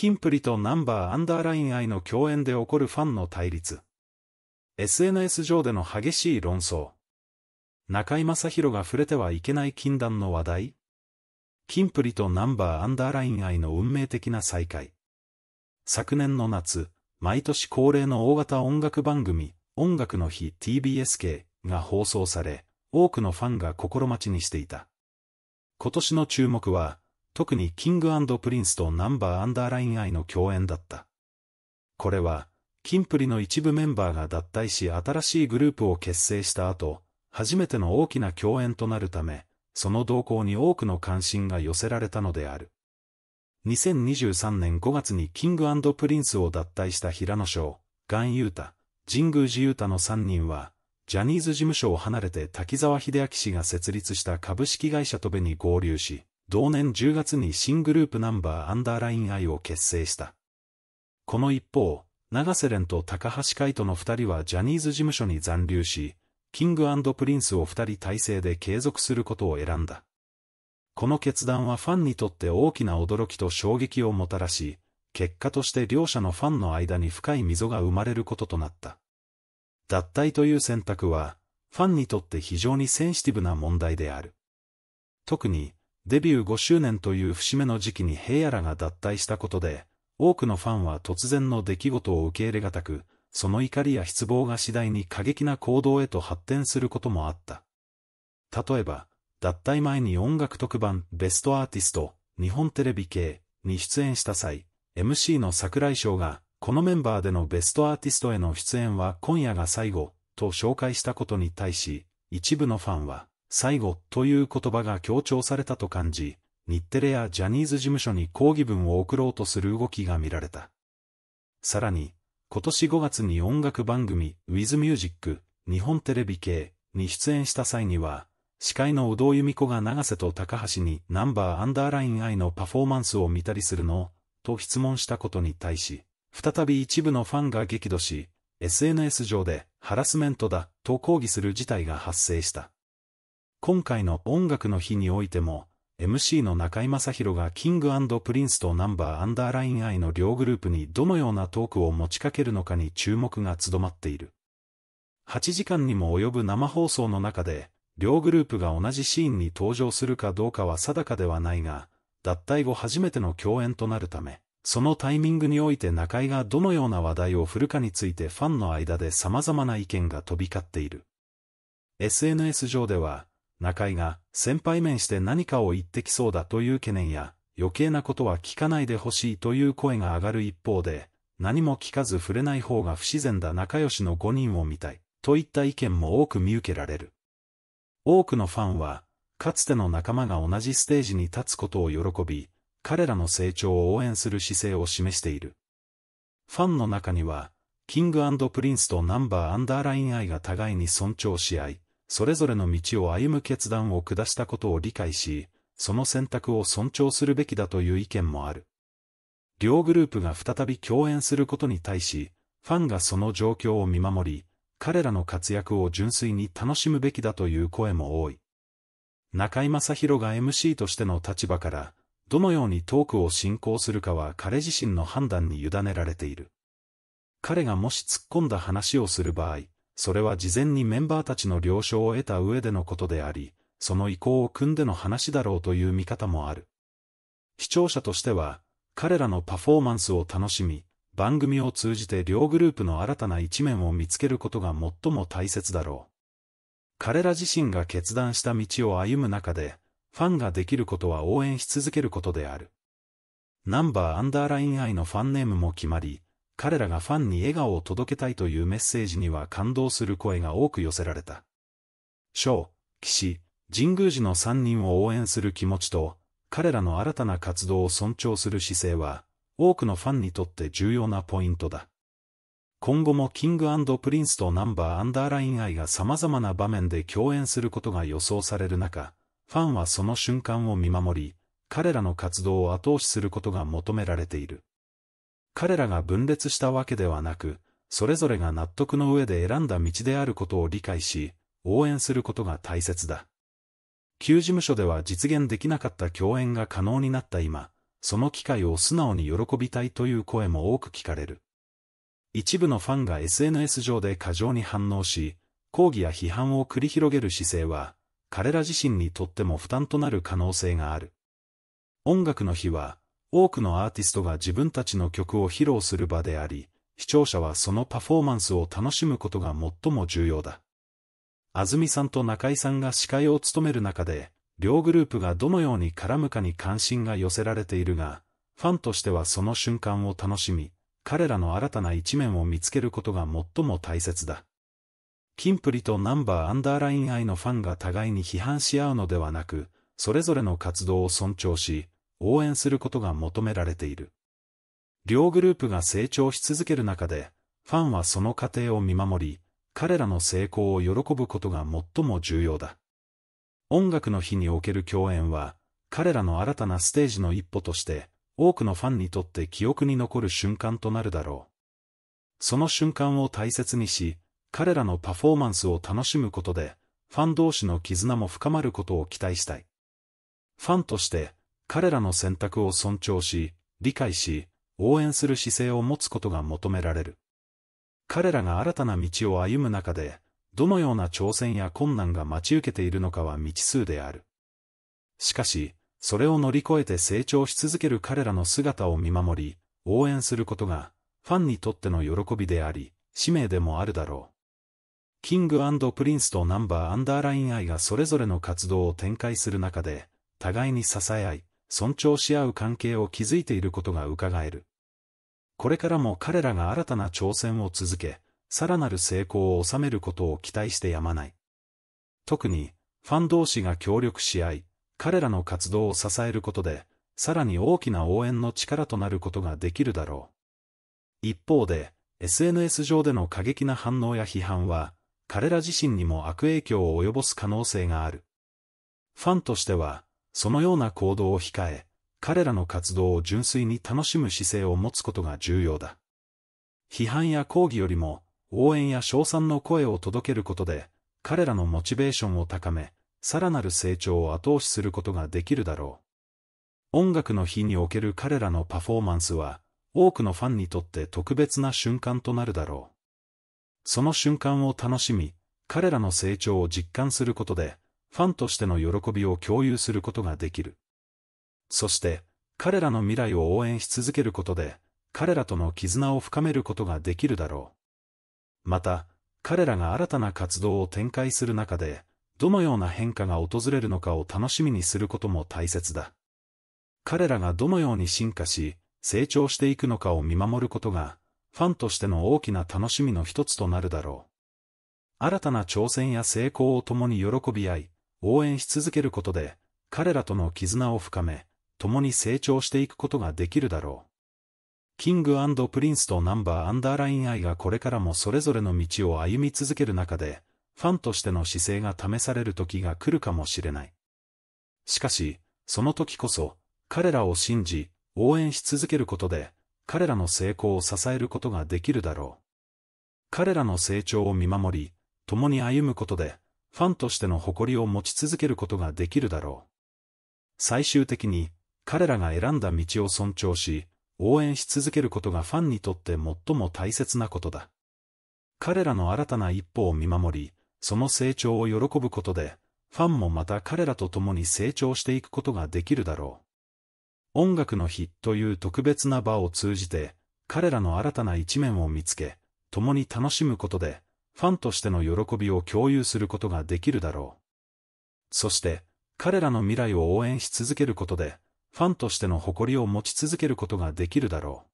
キンプリとナンバーアンダーライン愛の共演で起こるファンの対立。SNS 上での激しい論争。中居正広が触れてはいけない禁断の話題キンプリとナンバーアンダーライン愛の運命的な再会。昨年の夏、毎年恒例の大型音楽番組、音楽の日 TBSK が放送され、多くのファンが心待ちにしていた。今年の注目は、特にキングプリンスとナンバーアンダーライン愛の共演だった。これは、キンプリの一部メンバーが脱退し新しいグループを結成した後、初めての大きな共演となるため、その動向に多くの関心が寄せられたのである。2023年5月にキングプリンスを脱退した平野翔、ガン・ユータ、神宮寺ユータの3人は、ジャニーズ事務所を離れて滝沢秀明氏が設立した株式会社トベに合流し、同年10月に新グループナンバーアンダーライン I を結成した。この一方、長瀬廉と高橋海人の二人はジャニーズ事務所に残留し、キングプリンスを二人体制で継続することを選んだ。この決断はファンにとって大きな驚きと衝撃をもたらし、結果として両者のファンの間に深い溝が生まれることとなった。脱退という選択は、ファンにとって非常にセンシティブな問題である。特に、デビュー5周年という節目の時期に平野らが脱退したことで、多くのファンは突然の出来事を受け入れがたく、その怒りや失望が次第に過激な行動へと発展することもあった。例えば、脱退前に音楽特番ベストアーティスト、日本テレビ系に出演した際、MC の桜井翔が、このメンバーでのベストアーティストへの出演は今夜が最後、と紹介したことに対し、一部のファンは、最後という言葉が強調されたと感じ、日テレやジャニーズ事務所に抗議文を送ろうとする動きが見られた。さらに、今年5月に音楽番組 WithMusic 日本テレビ系に出演した際には、司会の宇藤由美子が長瀬と高橋にナンバーアンダーライン愛のパフォーマンスを見たりするのと質問したことに対し、再び一部のファンが激怒し、SNS 上でハラスメントだと抗議する事態が発生した。今回の音楽の日においても、MC の中井正宏がキングプリンスとナンバーアンダーライン愛の両グループにどのようなトークを持ちかけるのかに注目が集まっている。8時間にも及ぶ生放送の中で、両グループが同じシーンに登場するかどうかは定かではないが、脱退後初めての共演となるため、そのタイミングにおいて中井がどのような話題を振るかについてファンの間で様々な意見が飛び交っている。SNS 上では、中井が先輩面して何かを言ってきそうだという懸念や、余計なことは聞かないでほしいという声が上がる一方で、何も聞かず触れない方が不自然だ仲良しの5人を見たい、といった意見も多く見受けられる。多くのファンは、かつての仲間が同じステージに立つことを喜び、彼らの成長を応援する姿勢を示している。ファンの中には、キングプリンスとナンバーアンダーライン愛が互いに尊重し合い、それぞれの道を歩む決断を下したことを理解し、その選択を尊重するべきだという意見もある。両グループが再び共演することに対し、ファンがその状況を見守り、彼らの活躍を純粋に楽しむべきだという声も多い。中井正宏が MC としての立場から、どのようにトークを進行するかは彼自身の判断に委ねられている。彼がもし突っ込んだ話をする場合、それは事前にメンバーたちの了承を得た上でのことであり、その意向を組んでの話だろうという見方もある。視聴者としては、彼らのパフォーマンスを楽しみ、番組を通じて両グループの新たな一面を見つけることが最も大切だろう。彼ら自身が決断した道を歩む中で、ファンができることは応援し続けることである。ナンバーアンダーライン愛のファンネームも決まり、彼らがファンに笑顔を届けたいというメッセージには感動する声が多く寄せられた。騎士、神宮寺の3人を応援する気持ちと、彼らの新たな活動を尊重する姿勢は、多くのファンにとって重要なポイントだ。今後もキングプリンスとナンバーアンダーライン愛が様々な場面で共演することが予想される中、ファンはその瞬間を見守り、彼らの活動を後押しすることが求められている。彼らが分裂したわけではなく、それぞれが納得の上で選んだ道であることを理解し、応援することが大切だ。旧事務所では実現できなかった共演が可能になった今、その機会を素直に喜びたいという声も多く聞かれる。一部のファンが SNS 上で過剰に反応し、抗議や批判を繰り広げる姿勢は、彼ら自身にとっても負担となる可能性がある。音楽の日は、多くのアーティストが自分たちの曲を披露する場であり、視聴者はそのパフォーマンスを楽しむことが最も重要だ。安住さんと中井さんが司会を務める中で、両グループがどのように絡むかに関心が寄せられているが、ファンとしてはその瞬間を楽しみ、彼らの新たな一面を見つけることが最も大切だ。キンプリとナンバーアンダーライン愛のファンが互いに批判し合うのではなく、それぞれの活動を尊重し、応援することが求められている。両グループが成長し続ける中で、ファンはその過程を見守り、彼らの成功を喜ぶことが最も重要だ。音楽の日における共演は、彼らの新たなステージの一歩として、多くのファンにとって記憶に残る瞬間となるだろう。その瞬間を大切にし、彼らのパフォーマンスを楽しむことで、ファン同士の絆も深まることを期待したい。ファンとして、彼らの選択を尊重し、理解し、応援する姿勢を持つことが求められる。彼らが新たな道を歩む中で、どのような挑戦や困難が待ち受けているのかは未知数である。しかし、それを乗り越えて成長し続ける彼らの姿を見守り、応援することが、ファンにとっての喜びであり、使命でもあるだろう。キングプリンスとナンバーアンダーライン愛がそれぞれの活動を展開する中で、互いに支え合い、尊重し合う関係を築いていることが伺える。これからも彼らが新たな挑戦を続け、さらなる成功を収めることを期待してやまない。特に、ファン同士が協力し合い、彼らの活動を支えることで、さらに大きな応援の力となることができるだろう。一方で、SNS 上での過激な反応や批判は、彼ら自身にも悪影響を及ぼす可能性がある。ファンとしては、そのような行動を控え、彼らの活動を純粋に楽しむ姿勢を持つことが重要だ。批判や抗議よりも、応援や称賛の声を届けることで、彼らのモチベーションを高め、さらなる成長を後押しすることができるだろう。音楽の日における彼らのパフォーマンスは、多くのファンにとって特別な瞬間となるだろう。その瞬間を楽しみ、彼らの成長を実感することで、ファンとしての喜びを共有することができる。そして、彼らの未来を応援し続けることで、彼らとの絆を深めることができるだろう。また、彼らが新たな活動を展開する中で、どのような変化が訪れるのかを楽しみにすることも大切だ。彼らがどのように進化し、成長していくのかを見守ることが、ファンとしての大きな楽しみの一つとなるだろう。新たな挑戦や成功を共に喜び合い、応援し続けることで、彼らとの絆を深め、共に成長していくことができるだろう。キングプリンスとナンバーアンダーライン愛がこれからもそれぞれの道を歩み続ける中で、ファンとしての姿勢が試される時が来るかもしれない。しかし、その時こそ、彼らを信じ、応援し続けることで、彼らの成功を支えることができるだろう。彼らの成長を見守り、共に歩むことで、ファンとしての誇りを持ち続けることができるだろう。最終的に、彼らが選んだ道を尊重し、応援し続けることがファンにとって最も大切なことだ。彼らの新たな一歩を見守り、その成長を喜ぶことで、ファンもまた彼らと共に成長していくことができるだろう。音楽の日という特別な場を通じて、彼らの新たな一面を見つけ、共に楽しむことで、ファンとしての喜びを共有することができるだろう。そして、彼らの未来を応援し続けることで、ファンとしての誇りを持ち続けることができるだろう。